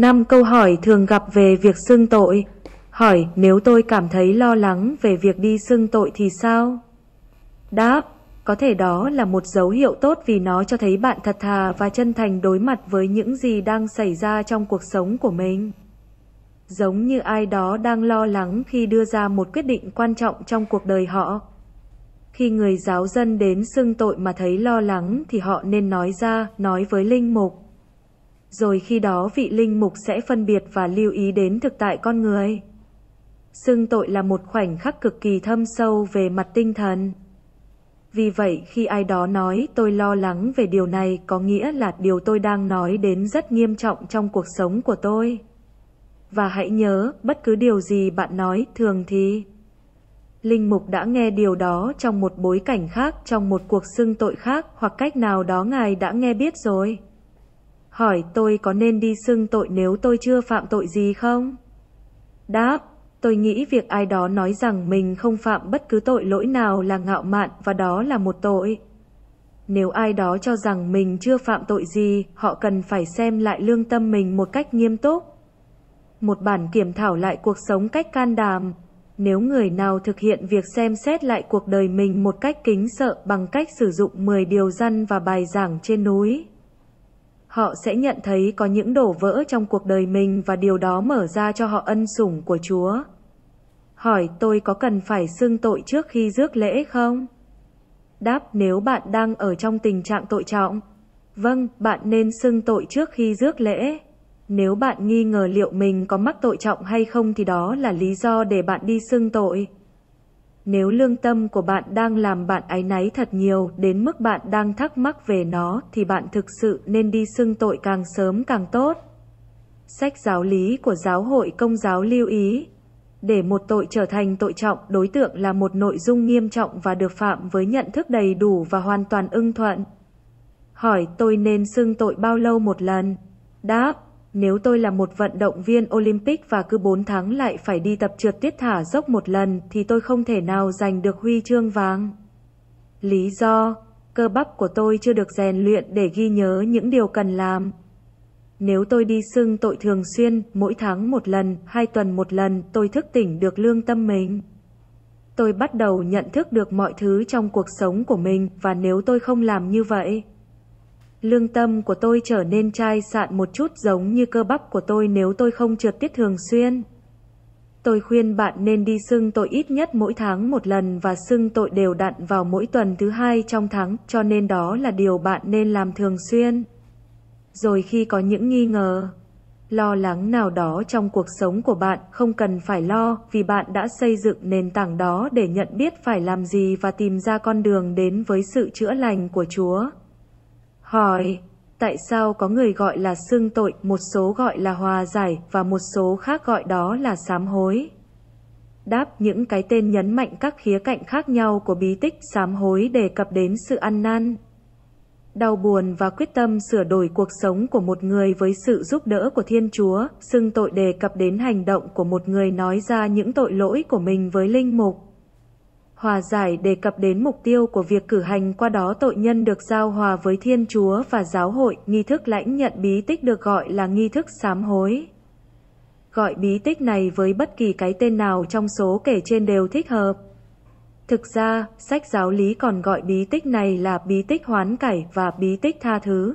5 câu hỏi thường gặp về việc xưng tội. Hỏi nếu tôi cảm thấy lo lắng về việc đi xưng tội thì sao? Đáp, có thể đó là một dấu hiệu tốt vì nó cho thấy bạn thật thà và chân thành đối mặt với những gì đang xảy ra trong cuộc sống của mình. Giống như ai đó đang lo lắng khi đưa ra một quyết định quan trọng trong cuộc đời họ. Khi người giáo dân đến xưng tội mà thấy lo lắng thì họ nên nói ra, nói với linh mục rồi khi đó vị linh mục sẽ phân biệt và lưu ý đến thực tại con người. Xưng tội là một khoảnh khắc cực kỳ thâm sâu về mặt tinh thần. Vì vậy khi ai đó nói tôi lo lắng về điều này có nghĩa là điều tôi đang nói đến rất nghiêm trọng trong cuộc sống của tôi. Và hãy nhớ, bất cứ điều gì bạn nói thường thì Linh Mục đã nghe điều đó trong một bối cảnh khác, trong một cuộc xưng tội khác hoặc cách nào đó ngài đã nghe biết rồi hỏi tôi có nên đi xưng tội nếu tôi chưa phạm tội gì không? Đáp, tôi nghĩ việc ai đó nói rằng mình không phạm bất cứ tội lỗi nào là ngạo mạn và đó là một tội. Nếu ai đó cho rằng mình chưa phạm tội gì, họ cần phải xem lại lương tâm mình một cách nghiêm túc. Một bản kiểm thảo lại cuộc sống cách can đảm. Nếu người nào thực hiện việc xem xét lại cuộc đời mình một cách kính sợ bằng cách sử dụng 10 điều răn và bài giảng trên núi, họ sẽ nhận thấy có những đổ vỡ trong cuộc đời mình và điều đó mở ra cho họ ân sủng của Chúa. Hỏi tôi có cần phải xưng tội trước khi rước lễ không? Đáp nếu bạn đang ở trong tình trạng tội trọng, vâng, bạn nên xưng tội trước khi rước lễ. Nếu bạn nghi ngờ liệu mình có mắc tội trọng hay không thì đó là lý do để bạn đi xưng tội. Nếu lương tâm của bạn đang làm bạn áy náy thật nhiều đến mức bạn đang thắc mắc về nó thì bạn thực sự nên đi xưng tội càng sớm càng tốt. Sách giáo lý của giáo hội công giáo lưu ý Để một tội trở thành tội trọng, đối tượng là một nội dung nghiêm trọng và được phạm với nhận thức đầy đủ và hoàn toàn ưng thuận. Hỏi tôi nên xưng tội bao lâu một lần? Đáp nếu tôi là một vận động viên Olympic và cứ 4 tháng lại phải đi tập trượt tuyết thả dốc một lần thì tôi không thể nào giành được huy chương vàng. Lý do, cơ bắp của tôi chưa được rèn luyện để ghi nhớ những điều cần làm. Nếu tôi đi xưng tội thường xuyên, mỗi tháng một lần, hai tuần một lần, tôi thức tỉnh được lương tâm mình. Tôi bắt đầu nhận thức được mọi thứ trong cuộc sống của mình và nếu tôi không làm như vậy, lương tâm của tôi trở nên chai sạn một chút giống như cơ bắp của tôi nếu tôi không trượt tiết thường xuyên. Tôi khuyên bạn nên đi xưng tội ít nhất mỗi tháng một lần và xưng tội đều đặn vào mỗi tuần thứ hai trong tháng, cho nên đó là điều bạn nên làm thường xuyên. Rồi khi có những nghi ngờ, lo lắng nào đó trong cuộc sống của bạn, không cần phải lo vì bạn đã xây dựng nền tảng đó để nhận biết phải làm gì và tìm ra con đường đến với sự chữa lành của Chúa hỏi tại sao có người gọi là xưng tội, một số gọi là hòa giải và một số khác gọi đó là sám hối. Đáp những cái tên nhấn mạnh các khía cạnh khác nhau của bí tích sám hối đề cập đến sự ăn năn, đau buồn và quyết tâm sửa đổi cuộc sống của một người với sự giúp đỡ của Thiên Chúa, xưng tội đề cập đến hành động của một người nói ra những tội lỗi của mình với linh mục hòa giải đề cập đến mục tiêu của việc cử hành qua đó tội nhân được giao hòa với Thiên Chúa và giáo hội, nghi thức lãnh nhận bí tích được gọi là nghi thức sám hối. Gọi bí tích này với bất kỳ cái tên nào trong số kể trên đều thích hợp. Thực ra, sách giáo lý còn gọi bí tích này là bí tích hoán cải và bí tích tha thứ.